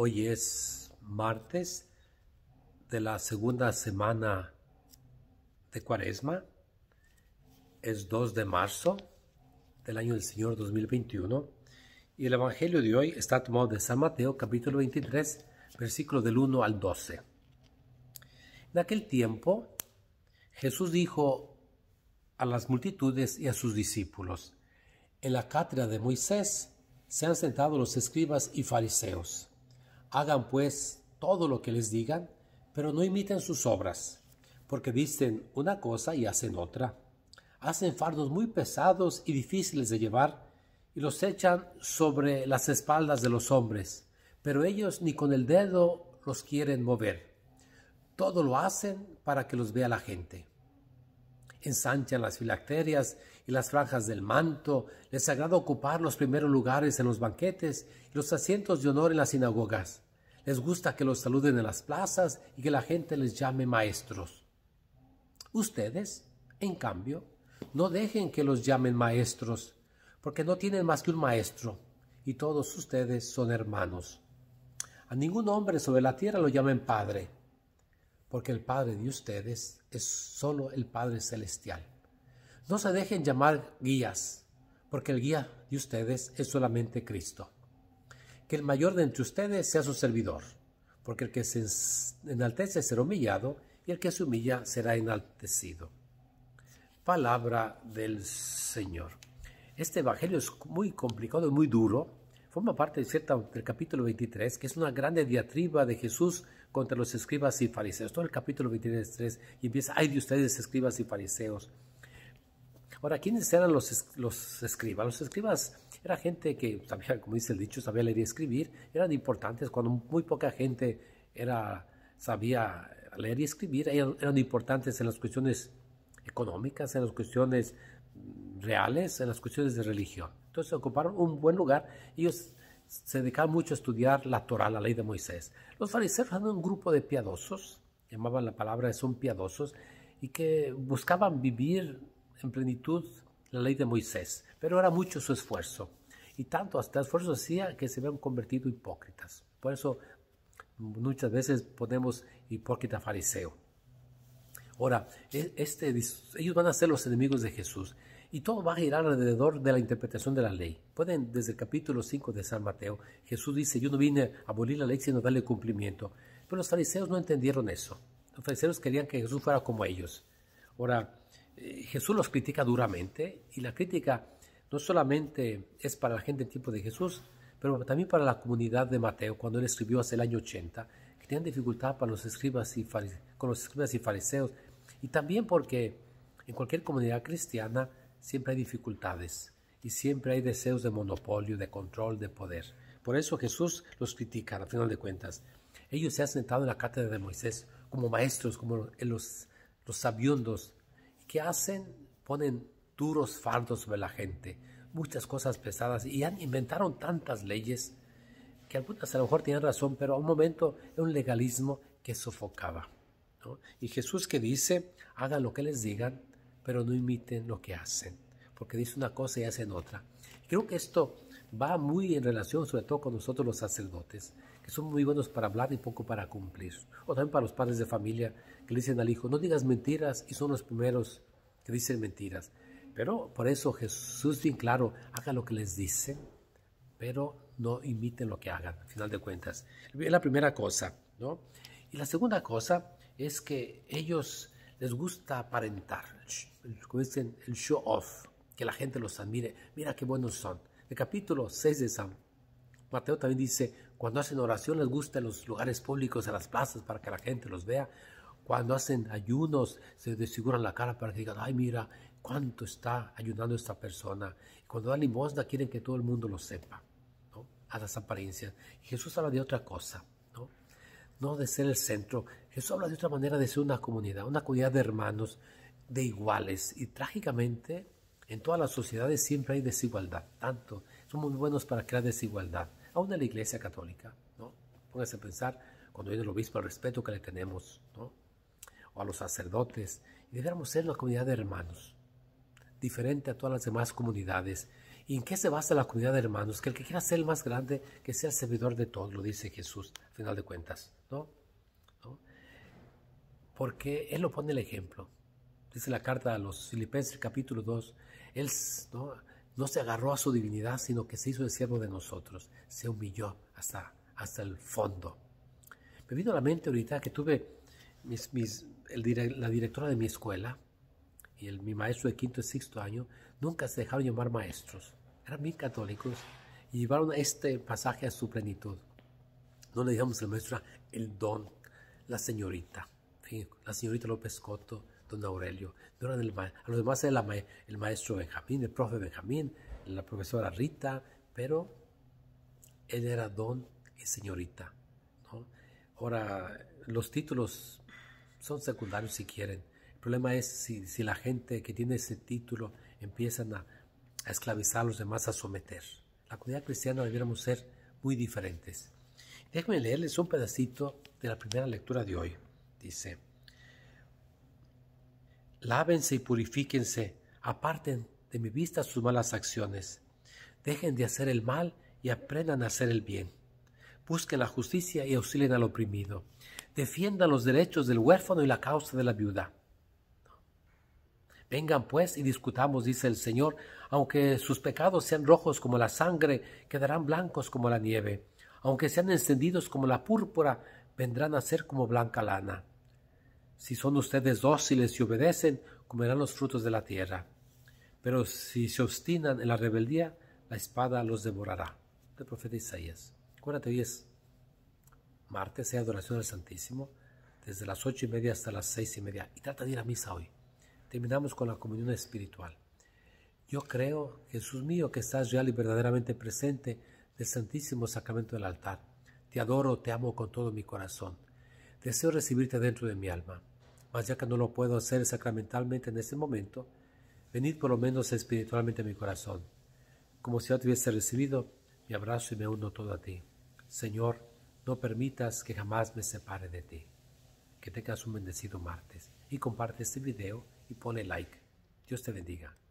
Hoy es martes de la segunda semana de Cuaresma. Es 2 de marzo del año del Señor 2021. Y el Evangelio de hoy está tomado de San Mateo capítulo 23, versículo del 1 al 12. En aquel tiempo Jesús dijo a las multitudes y a sus discípulos, en la cátedra de Moisés se han sentado los escribas y fariseos. Hagan pues todo lo que les digan, pero no imiten sus obras, porque dicen una cosa y hacen otra. Hacen fardos muy pesados y difíciles de llevar, y los echan sobre las espaldas de los hombres, pero ellos ni con el dedo los quieren mover. Todo lo hacen para que los vea la gente. Ensanchan las filacterias y las franjas del manto, les agrada ocupar los primeros lugares en los banquetes y los asientos de honor en las sinagogas. Les gusta que los saluden en las plazas y que la gente les llame maestros. Ustedes, en cambio, no dejen que los llamen maestros, porque no tienen más que un maestro, y todos ustedes son hermanos. A ningún hombre sobre la tierra lo llamen Padre, porque el Padre de ustedes es solo el Padre Celestial. No se dejen llamar guías, porque el guía de ustedes es solamente Cristo. Que el mayor de entre ustedes sea su servidor, porque el que se enaltece será humillado y el que se humilla será enaltecido. Palabra del Señor. Este evangelio es muy complicado y muy duro. Forma parte del capítulo 23, que es una grande diatriba de Jesús contra los escribas y fariseos. Todo el capítulo 23 y empieza, ay de ustedes escribas y fariseos Ahora, ¿quiénes eran los, los escribas? Los escribas era gente que sabía, como dice el dicho, sabía leer y escribir, eran importantes cuando muy poca gente era, sabía leer y escribir, ellos eran importantes en las cuestiones económicas, en las cuestiones reales, en las cuestiones de religión. Entonces ocuparon un buen lugar. Ellos se dedicaban mucho a estudiar la Torah, la ley de Moisés. Los fariseos eran un grupo de piadosos, llamaban la palabra son piadosos, y que buscaban vivir en plenitud la ley de Moisés, pero era mucho su esfuerzo. Y tanto hasta el esfuerzo hacía que se habían convertido hipócritas. Por eso muchas veces ponemos hipócrita fariseo. Ahora, e-, este, ellos van a ser los enemigos de Jesús. Y todo va a girar alrededor de la interpretación de la ley. Pueden, desde el capítulo 5 de San Mateo, Jesús dice, yo no vine a abolir la ley, sino darle cumplimiento. Pero los fariseos no entendieron eso. Los fariseos querían que Jesús fuera como ellos. Ahora, eh, Jesús los critica duramente y la crítica no solamente es para la gente del tiempo de Jesús, pero también para la comunidad de Mateo, cuando él escribió hace el año 80, que tenían dificultad los con los escribas y fariseos, y también porque en cualquier comunidad cristiana siempre hay dificultades y siempre hay deseos de monopolio, de control, de poder. Por eso Jesús los critica, al final de cuentas. Ellos se han sentado en la cátedra de Moisés como maestros, como los, sabiundos, ¿Qué hacen, ponen duros fardos sobre la gente, muchas cosas pesadas y han, inventaron tantas leyes que algunas a lo mejor tienen razón, pero a un momento es un legalismo que sofocaba. Y Jesús que dice, hagan lo que les digan, pero no imiten lo que hacen, porque dice una cosa y hacen otra. Creo que esto va muy en relación sobre todo con nosotros los sacerdotes, que son muy buenos para hablar y poco para cumplir. O también para los padres de familia que le dicen al hijo, no digas mentiras y son los primeros que dicen mentiras. Pero por eso Jesús bien claro, haga lo que les dice, pero no imiten lo que hagan, al final de cuentas. Es la primera cosa, ¿no? Y la segunda cosa es que ellos les gusta aparentar, como dicen, el show off, que la gente los admire. Mira qué buenos son. El capítulo 6 de San Mateo también dice, cuando hacen oración les gusta en los lugares públicos, en las plazas, para que la gente los vea. Cuando hacen ayunos, se desfiguran la cara para que digan, ay mira, cuánto está ayudando esta persona. Cuando dan limosna quieren que todo el mundo lo sepa, a las apariencias. Jesús habla de otra cosa, ¿no? no de ser el centro. Jesús habla de otra manera de ser una comunidad, una comunidad de hermanos, de iguales. Y trágicamente en todas las sociedades siempre hay desigualdad, tanto. Somos muy buenos para crear desigualdad, aún en la Iglesia Católica, ¿no? Póngase a pensar, cuando viene el obispo, el respeto que le tenemos, ¿no? O a los sacerdotes. Y deberíamos ser una comunidad de hermanos, diferente a todas las demás comunidades. ¿Y en qué se basa la comunidad de hermanos? Que el que quiera ser el más grande, que sea servidor de todos, lo dice Jesús, al final de cuentas, ¿no? Porque Él lo pone el ejemplo dice la carta a los Filipenses capítulo 2, Él ¿no? se agarró a su divinidad, sino que se hizo el siervo de nosotros, se humilló hasta, hasta el fondo. Me vino a la mente ahorita que tuve la directora de mi escuela y el, mi maestro de quinto y sexto año, nunca se dejaron llamar maestros, eran bien católicos y llevaron este pasaje a su plenitud. No le dijimos al maestro ah, el don, la señorita la señorita López Coto, don Aurelio, a los demás el, el maestro Benjamín, el profe Benjamín, la profesora Rita, pero él era don y señorita. Ahora, los títulos son secundarios si quieren. El problema es si, la gente que tiene ese título empiezan a, a, esclavizar a los demás, a someter. La comunidad cristiana debiéramos ser muy diferentes. Déjenme leerles un pedacito de la primera lectura de hoy dice, lávense y purifíquense, aparten de mi vista sus malas acciones, dejen de hacer el mal y aprendan a hacer el bien, busquen la justicia y auxilien al oprimido, defiendan los derechos del huérfano y la causa de la viuda. Vengan pues y discutamos, dice el Señor, aunque sus pecados sean rojos como la sangre, quedarán blancos como la nieve, aunque sean encendidos como la púrpura, vendrán a ser como blanca lana. Si son ustedes dóciles y obedecen, comerán los frutos de la tierra. Pero si se obstinan en la rebeldía, la espada los devorará. El profeta Isaías. Acuérdate, hoy es martes, sea adoración al Santísimo, desde las ocho y media hasta las seis y media. Y trata de ir a misa hoy. Terminamos con la comunión espiritual. Yo creo, Jesús mío, que estás real y verdaderamente presente del Santísimo Sacramento del altar te adoro, te amo con todo mi corazón. Deseo recibirte dentro de mi alma. Mas ya que no lo puedo hacer sacramentalmente en este momento, venid por lo menos espiritualmente a mi corazón. Como si yo te hubiese recibido, me abrazo y me uno todo a ti. Señor, no permitas que jamás me separe de ti. Que tengas un bendecido martes y comparte este video y pone like. Dios te bendiga.